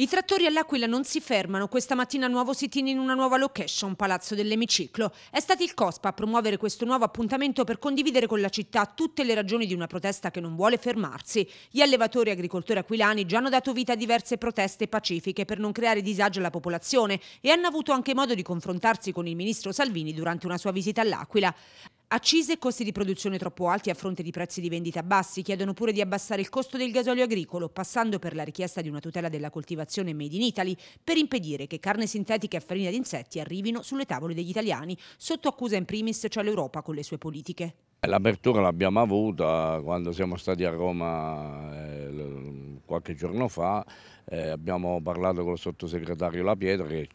I trattori all'Aquila non si fermano, questa mattina a Nuovo si tiene in una nuova location, Palazzo dell'Emiciclo. È stato il COSPA a promuovere questo nuovo appuntamento per condividere con la città tutte le ragioni di una protesta che non vuole fermarsi. Gli allevatori e agricoltori aquilani già hanno dato vita a diverse proteste pacifiche per non creare disagio alla popolazione e hanno avuto anche modo di confrontarsi con il ministro Salvini durante una sua visita all'Aquila. Accise e costi di produzione troppo alti a fronte di prezzi di vendita bassi chiedono pure di abbassare il costo del gasolio agricolo, passando per la richiesta di una tutela della coltivazione made in Italy per impedire che carne sintetica e farina di insetti arrivino sulle tavole degli italiani, sotto accusa in primis c'è cioè, l'Europa con le sue politiche. L'apertura l'abbiamo avuta quando siamo stati a Roma eh, qualche giorno fa, eh, abbiamo parlato con il sottosegretario La Pietra che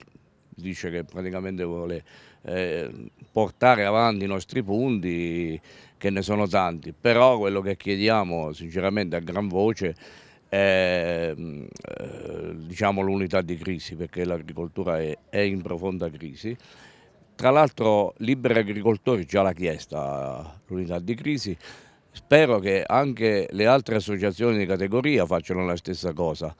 dice che praticamente vuole eh, portare avanti i nostri punti, che ne sono tanti, però quello che chiediamo sinceramente a gran voce è eh, diciamo, l'unità di crisi, perché l'agricoltura è, è in profonda crisi. Tra l'altro Liberi Agricoltori già l'ha chiesta l'unità di crisi, spero che anche le altre associazioni di categoria facciano la stessa cosa,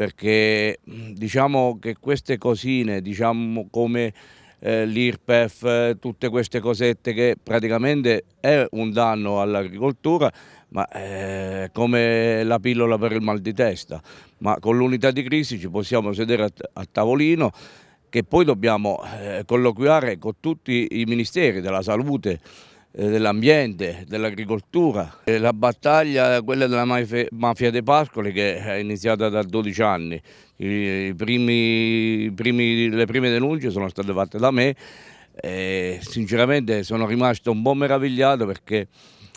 perché mm, diciamo che queste cosine, diciamo come eh, l'IRPEF, tutte queste cosette che praticamente è un danno all'agricoltura, ma è eh, come la pillola per il mal di testa. Ma con l'unità di crisi ci possiamo sedere a, a tavolino che poi dobbiamo eh, colloquiare con tutti i ministeri della salute, eh, dell'ambiente, dell'agricoltura. Eh, la battaglia, quella della mafia dei Pascoli che è iniziata da 12 anni. I primi, i primi, le prime denunce sono state fatte da me e sinceramente sono rimasto un po' meravigliato perché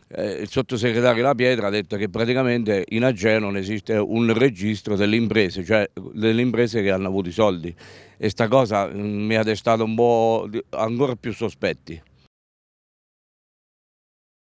eh, il sottosegretario La Pietra ha detto che praticamente in AGE non esiste un registro delle imprese, cioè delle imprese che hanno avuto i soldi e sta cosa mm, mi ha destato un po' ancora più sospetti.